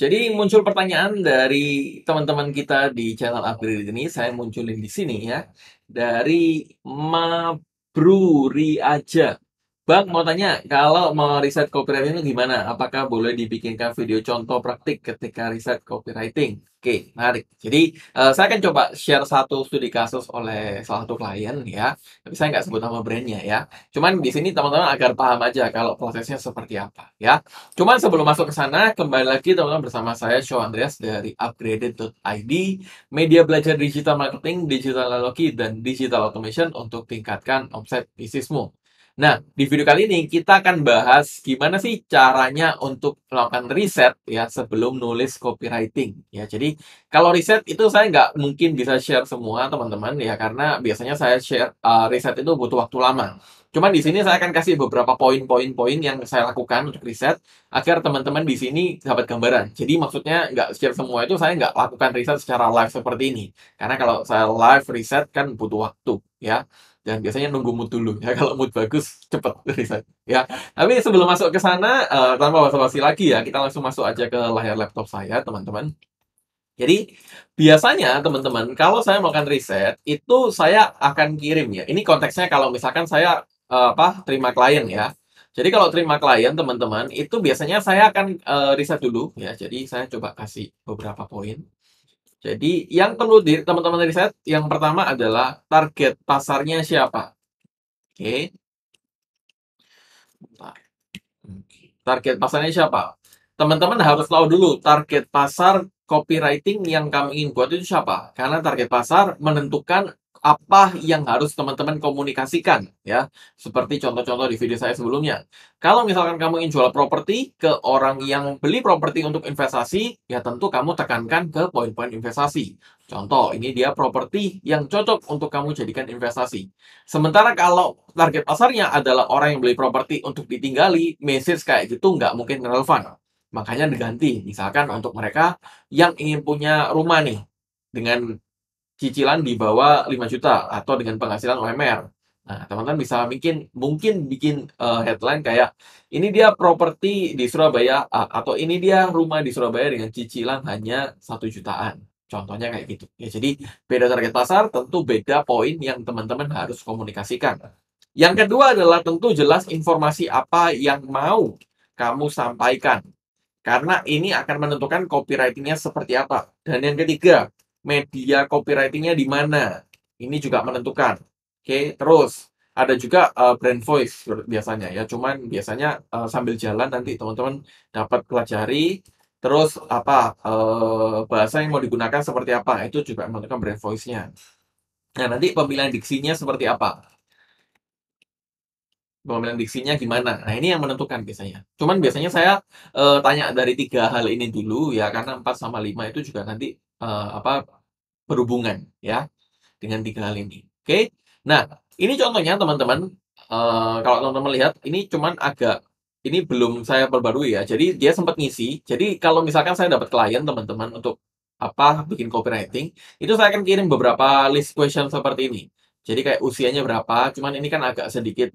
Jadi muncul pertanyaan dari teman-teman kita di channel Upgrade ini, saya munculin di sini ya, dari Mabruri aja. Bang, mau tanya, kalau mau riset copywriting itu gimana? Apakah boleh dibikinkan video contoh praktik ketika riset copywriting? Oke, menarik. Jadi, uh, saya akan coba share satu studi kasus oleh salah satu klien ya. Tapi saya nggak sebut nama brandnya ya. Cuman di sini teman-teman agar paham aja kalau prosesnya seperti apa ya. Cuman sebelum masuk ke sana, kembali lagi teman-teman bersama saya Show Andreas dari upgraded.id, media belajar digital marketing, digital analogi, dan digital automation untuk tingkatkan omset bisnismu. Nah, di video kali ini kita akan bahas gimana sih caranya untuk melakukan riset ya sebelum nulis copywriting ya. Jadi kalau riset itu saya nggak mungkin bisa share semua teman-teman ya karena biasanya saya share uh, riset itu butuh waktu lama. Cuman di sini saya akan kasih beberapa poin-poin-poin yang saya lakukan untuk riset agar teman-teman di sini dapat gambaran. Jadi maksudnya nggak share semua itu saya nggak lakukan riset secara live seperti ini karena kalau saya live riset kan butuh waktu ya dan biasanya nunggu mood dulu ya kalau mood bagus cepat riset ya tapi sebelum masuk ke sana uh, tanpa basa-basi lagi ya kita langsung masuk aja ke layar laptop saya teman-teman jadi biasanya teman-teman kalau saya melakukan riset itu saya akan kirim ya ini konteksnya kalau misalkan saya uh, apa terima klien ya jadi kalau terima klien teman-teman itu biasanya saya akan uh, eh, riset dulu ya. Jadi saya coba kasih beberapa poin jadi yang perlu di teman-teman riset yang pertama adalah target pasarnya siapa. Oke. Okay. Target pasarnya siapa? Teman-teman harus tahu dulu target pasar copywriting yang kamu ingin buat itu siapa. Karena target pasar menentukan apa yang harus teman-teman komunikasikan ya seperti contoh-contoh di video saya sebelumnya kalau misalkan kamu ingin jual properti ke orang yang beli properti untuk investasi ya tentu kamu tekankan ke poin-poin investasi contoh ini dia properti yang cocok untuk kamu jadikan investasi sementara kalau target pasarnya adalah orang yang beli properti untuk ditinggali message kayak gitu nggak mungkin relevan makanya diganti misalkan untuk mereka yang ingin punya rumah nih dengan cicilan di bawah 5 juta atau dengan penghasilan umr, Nah, teman-teman bisa bikin mungkin bikin uh, headline kayak ini dia properti di Surabaya atau ini dia rumah di Surabaya dengan cicilan hanya satu jutaan. Contohnya kayak gitu. Ya, jadi beda target pasar tentu beda poin yang teman-teman harus komunikasikan. Yang kedua adalah tentu jelas informasi apa yang mau kamu sampaikan. Karena ini akan menentukan copywritingnya seperti apa. Dan yang ketiga, media copywritingnya di mana. Ini juga menentukan. Oke, okay? terus ada juga uh, brand voice biasanya ya. Cuman biasanya uh, sambil jalan nanti teman-teman dapat pelajari terus apa uh, bahasa yang mau digunakan seperti apa itu juga menentukan brand voice-nya. Nah, nanti pemilihan diksinya seperti apa? pemilihan diksinya gimana. Nah, ini yang menentukan biasanya. Cuman biasanya saya uh, tanya dari tiga hal ini dulu ya, karena 4 sama 5 itu juga nanti uh, apa berhubungan ya dengan tiga hal ini. Oke. Okay? Nah, ini contohnya teman-teman uh, kalau teman-teman lihat ini cuman agak ini belum saya perbarui ya. Jadi dia sempat ngisi. Jadi kalau misalkan saya dapat klien teman-teman untuk apa bikin copywriting, itu saya akan kirim beberapa list question seperti ini. Jadi kayak usianya berapa, cuman ini kan agak sedikit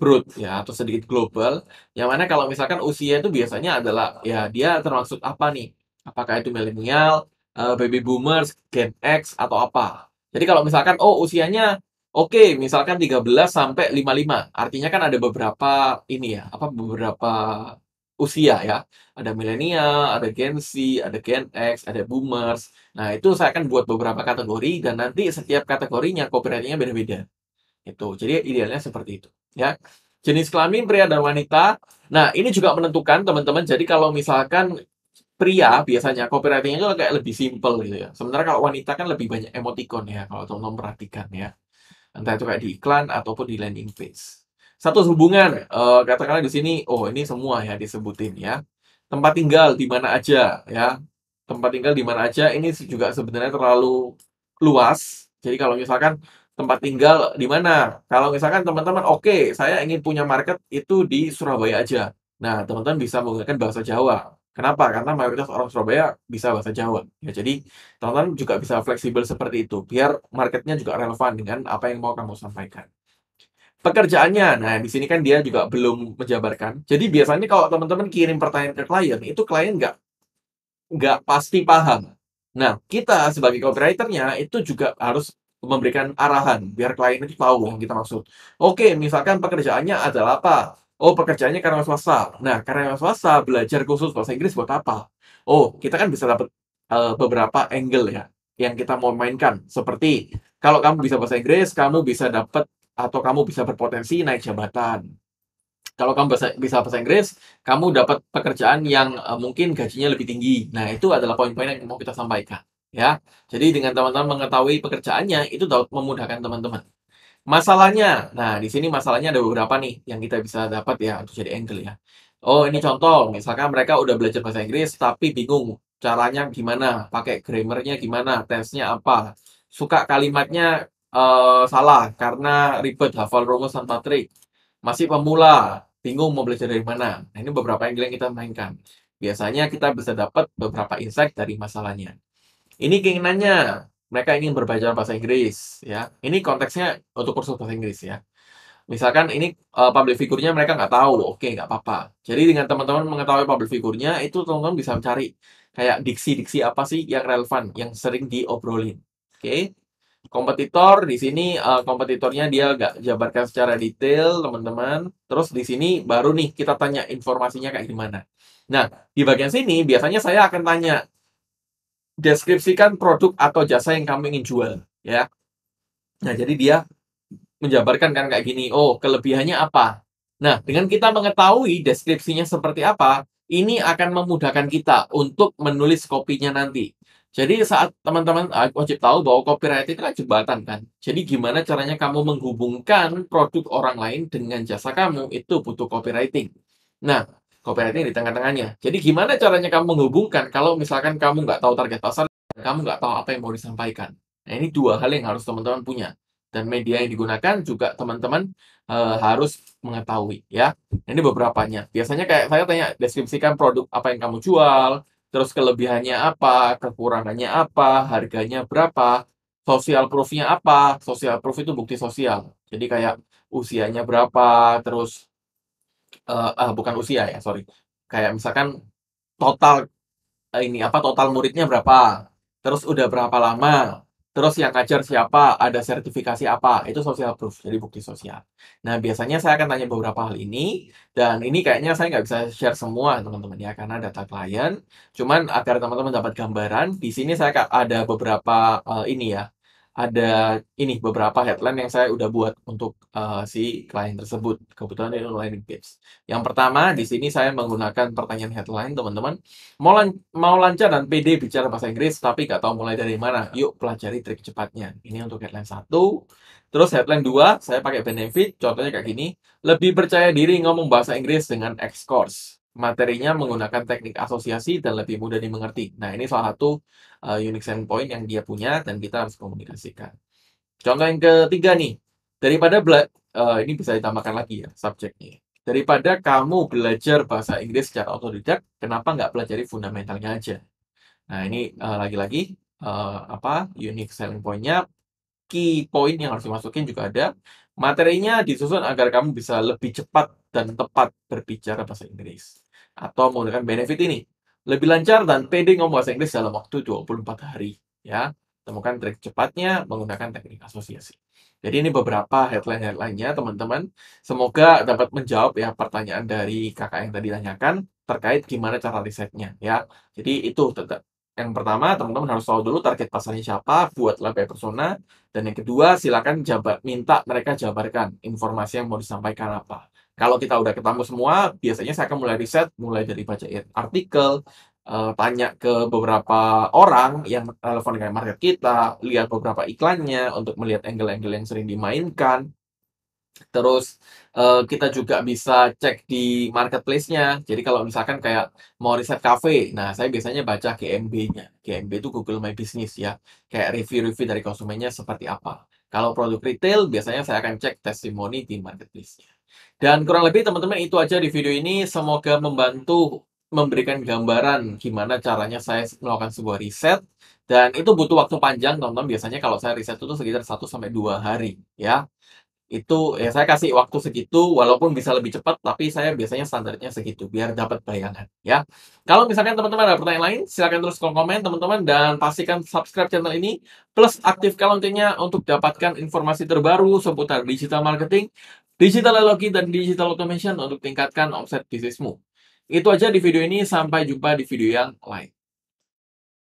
broad ya atau sedikit global yang mana kalau misalkan usia itu biasanya adalah ya dia termasuk apa nih apakah itu milenial uh, baby boomers, Gen X atau apa. Jadi kalau misalkan oh usianya oke, okay, misalkan 13 sampai 55. Artinya kan ada beberapa ini ya, apa beberapa usia ya. Ada milenial, ada Gen Z, ada Gen X, ada boomers. Nah, itu saya akan buat beberapa kategori dan nanti setiap kategorinya copyright-nya beda-beda. Itu. Jadi idealnya seperti itu, ya. Jenis kelamin pria dan wanita. Nah, ini juga menentukan teman-teman. Jadi kalau misalkan pria biasanya copywriting itu kayak lebih simple gitu ya. Sementara kalau wanita kan lebih banyak emoticon ya kalau teman-teman perhatikan ya. Entah itu kayak di iklan ataupun di landing page. Satu hubungan uh, katakanlah di sini oh ini semua ya disebutin ya. Tempat tinggal di mana aja ya. Tempat tinggal di mana aja ini juga sebenarnya terlalu luas. Jadi kalau misalkan tempat tinggal di mana? Kalau misalkan teman-teman oke, okay, saya ingin punya market itu di Surabaya aja. Nah, teman-teman bisa menggunakan bahasa Jawa Kenapa? Karena mayoritas orang Surabaya bisa bahasa Jawa. Ya, jadi teman-teman juga bisa fleksibel seperti itu, biar marketnya juga relevan dengan apa yang mau kamu sampaikan. Pekerjaannya, nah di sini kan dia juga belum menjabarkan. Jadi biasanya kalau teman-teman kirim pertanyaan ke klien, itu klien nggak nggak pasti paham. Nah, kita sebagai copywriternya itu juga harus memberikan arahan biar klien itu tahu yang kita maksud. Oke, misalkan pekerjaannya adalah apa? Oh, pekerjaannya karena swasta. Nah, karena swasta belajar khusus bahasa Inggris buat apa? Oh, kita kan bisa dapat uh, eh, beberapa angle ya yang kita mau mainkan. Seperti kalau kamu bisa bahasa Inggris, kamu bisa dapat atau kamu bisa berpotensi naik jabatan. Kalau kamu bisa, bisa bahasa Inggris, kamu dapat pekerjaan yang uh, mungkin gajinya lebih tinggi. Nah, itu adalah poin-poin yang mau kita sampaikan ya. Jadi dengan teman-teman mengetahui pekerjaannya itu dapat memudahkan teman-teman. Masalahnya, nah di sini masalahnya ada beberapa nih yang kita bisa dapat ya untuk jadi angle ya. Oh ini contoh, misalkan mereka udah belajar bahasa Inggris tapi bingung caranya gimana, pakai grammarnya gimana, tesnya apa, suka kalimatnya uh, salah karena ribet hafal rumus tanpa trik, masih pemula, bingung mau belajar dari mana. Nah ini beberapa angle yang kita mainkan. Biasanya kita bisa dapat beberapa insight dari masalahnya. Ini keinginannya, mereka ingin berbelajar bahasa Inggris ya ini konteksnya untuk kursus bahasa Inggris ya misalkan ini uh, public figure-nya mereka nggak tahu oke nggak apa-apa jadi dengan teman-teman mengetahui public figure-nya itu teman-teman bisa mencari kayak diksi-diksi apa sih yang relevan yang sering diobrolin oke okay? kompetitor di sini uh, kompetitornya dia nggak jabarkan secara detail teman-teman terus di sini baru nih kita tanya informasinya kayak gimana nah di bagian sini biasanya saya akan tanya deskripsikan produk atau jasa yang kamu ingin jual ya nah jadi dia menjabarkan kan kayak gini oh kelebihannya apa nah dengan kita mengetahui deskripsinya seperti apa ini akan memudahkan kita untuk menulis kopinya nanti jadi saat teman-teman ah, wajib tahu bahwa copywriting itu kan jembatan kan jadi gimana caranya kamu menghubungkan produk orang lain dengan jasa kamu itu butuh copywriting nah Copywriting di tengah-tengahnya. Jadi gimana caranya kamu menghubungkan kalau misalkan kamu nggak tahu target pasar, kamu nggak tahu apa yang mau disampaikan. Nah ini dua hal yang harus teman-teman punya. Dan media yang digunakan juga teman-teman e, harus mengetahui ya. Ini beberapanya. Biasanya kayak saya tanya, deskripsikan produk apa yang kamu jual, terus kelebihannya apa, kekurangannya apa, harganya berapa, sosial proofnya apa. Sosial proof itu bukti sosial. Jadi kayak usianya berapa, terus uh, ah, bukan usia ya sorry kayak misalkan total uh, ini apa total muridnya berapa terus udah berapa lama terus yang ngajar siapa ada sertifikasi apa itu sosial proof jadi bukti sosial nah biasanya saya akan tanya beberapa hal ini dan ini kayaknya saya nggak bisa share semua teman-teman ya karena data klien cuman agar teman-teman dapat gambaran di sini saya ada beberapa uh, ini ya ada ini beberapa headline yang saya udah buat untuk uh, si klien tersebut. Kebetulan itu landing page. Yang pertama di sini saya menggunakan pertanyaan headline teman-teman. Mau lan mau lancar dan PD bicara bahasa Inggris tapi gak tahu mulai dari mana. Yuk pelajari trik cepatnya. Ini untuk headline satu. Terus headline dua, saya pakai benefit, contohnya kayak gini. Lebih percaya diri ngomong bahasa Inggris dengan X-Course. Materinya menggunakan teknik asosiasi dan lebih mudah dimengerti. Nah, ini salah satu uh, unique point yang dia punya dan kita harus komunikasikan. Contoh yang ketiga nih, daripada bela uh, ini bisa ditambahkan lagi ya subjeknya. Daripada kamu belajar bahasa Inggris secara otodidak, kenapa nggak pelajari fundamentalnya aja? Nah, ini eh, lagi-lagi uh, apa unique selling pointnya? key point yang harus dimasukin juga ada. Materinya disusun agar kamu bisa lebih cepat dan tepat berbicara bahasa Inggris atau menggunakan benefit ini. Lebih lancar dan pede ngomong bahasa Inggris dalam waktu 24 hari. Ya, temukan trik cepatnya menggunakan teknik asosiasi. Jadi ini beberapa headline-headlinenya teman-teman. Semoga dapat menjawab ya pertanyaan dari kakak yang tadi tanyakan terkait gimana cara risetnya ya. Jadi itu tetap yang pertama teman-teman harus tahu dulu target pasarnya siapa, buatlah lebih persona. Dan yang kedua silakan jabar, minta mereka jabarkan informasi yang mau disampaikan apa. Kalau kita udah ketemu semua, biasanya saya akan mulai riset, mulai dari bacain artikel, uh, tanya ke beberapa orang yang eh, telepon dengan market kita, lihat beberapa iklannya untuk melihat angle-angle yang sering dimainkan. Terus uh, kita juga bisa cek di marketplace-nya. Jadi kalau misalkan kayak mau riset cafe, nah saya biasanya baca GMB-nya. GMB itu Google My Business ya. Kayak review-review dari konsumennya seperti apa. Kalau produk retail, biasanya saya akan cek testimoni di marketplace-nya. Dan kurang lebih teman-teman itu aja di video ini. Semoga membantu memberikan gambaran gimana caranya saya melakukan sebuah riset. Dan itu butuh waktu panjang, teman-teman. Biasanya kalau saya riset itu sekitar 1-2 hari. ya. Itu ya saya kasih waktu segitu walaupun bisa lebih cepat tapi saya biasanya standarnya segitu biar dapat bayangan ya. Kalau misalkan teman-teman ada pertanyaan lain silahkan terus komen teman-teman dan pastikan subscribe channel ini plus aktifkan loncengnya untuk dapatkan informasi terbaru seputar digital marketing, digital logi dan digital automation untuk tingkatkan omset bisnismu. Itu aja di video ini sampai jumpa di video yang lain.